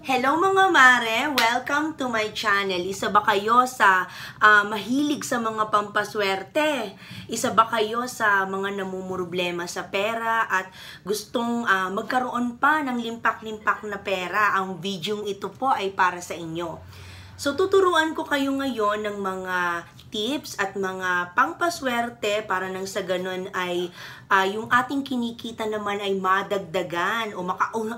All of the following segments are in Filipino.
Hello mga mare! Welcome to my channel. Isa ba kayo sa uh, mahilig sa mga pampaswerte? Isa ba kayo sa mga namumroblema sa pera at gustong uh, magkaroon pa ng limpak-limpak na pera? Ang video ito po ay para sa inyo. So, tuturuan ko kayo ngayon ng mga tips at mga pangpaswerte para nang sa ganun ay uh, yung ating kinikita naman ay madagdagan o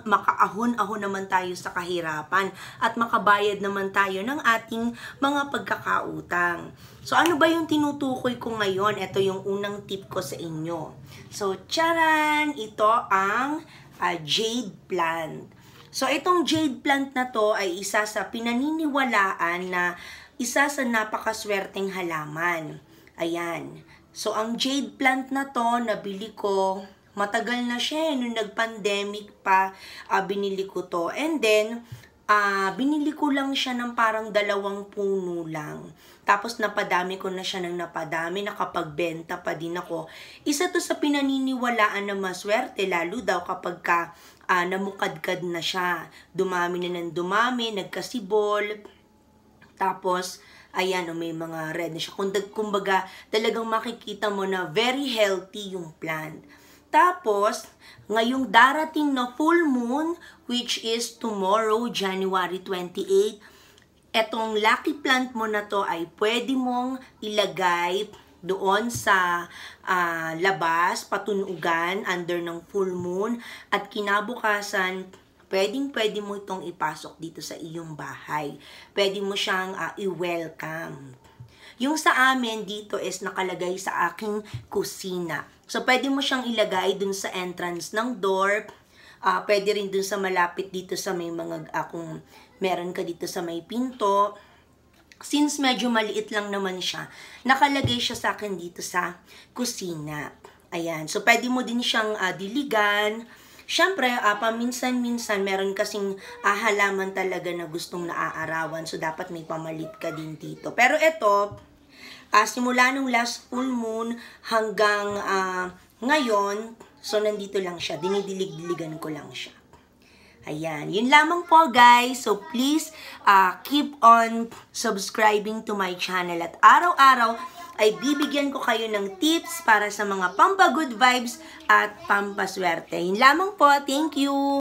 makaahon-ahon naman tayo sa kahirapan at makabayad naman tayo ng ating mga pagkakautang. So ano ba yung tinutukoy ko ngayon? Ito yung unang tip ko sa inyo. So, charan! Ito ang uh, jade plant. So itong jade plant na to ay isa sa pinaniniwalaan na isa sa napakaswerteng halaman. Ayan. So ang jade plant na to nabili ko matagal na siya eh, nung nag-pandemic pa uh, binili ko to. And then uh, binili ko lang siya ng parang dalawang puno lang. Tapos napadami ko na siya ng napadami, nakapagbenta pa din ako. Isa to sa pinaniniwalaan na maswerte, lalo daw kapag ka uh, namukadkad na siya. Dumami na ng dumami, nagkasibol. Tapos, ayan, oh, may mga red na siya. Kung, Kumbaga, talagang makikita mo na very healthy yung plant. Tapos, ngayong darating na full moon, which is tomorrow, January 28, etong lucky plant mo na to ay pwede mong ilagay doon sa uh, labas, patunugan, under ng full moon, at kinabukasan, pwedeng pwede mo itong ipasok dito sa iyong bahay. Pwede mo siyang uh, i-welcome. Yung sa amin dito is nakalagay sa aking kusina. So, pwede mo siyang ilagay dun sa entrance ng door. Uh, pwede rin dun sa malapit dito sa may mga, akong ah, meron ka dito sa may pinto. Since medyo maliit lang naman siya, nakalagay siya sa akin dito sa kusina. Ayan. So, pwede mo din siyang uh, diligan Siyempre, uh, ah, paminsan-minsan meron kasing uh, talaga na gustong naaarawan. So, dapat may pamalit ka din dito. Pero ito, uh, ah, simula nung last full moon hanggang uh, ngayon, so nandito lang siya. dinidilig ko lang siya. Ayan, yun lamang po guys. So please uh, keep on subscribing to my channel at araw-araw ay bibigyan ko kayo ng tips para sa mga good vibes at pampaswerte. Yun lamang po. Thank you!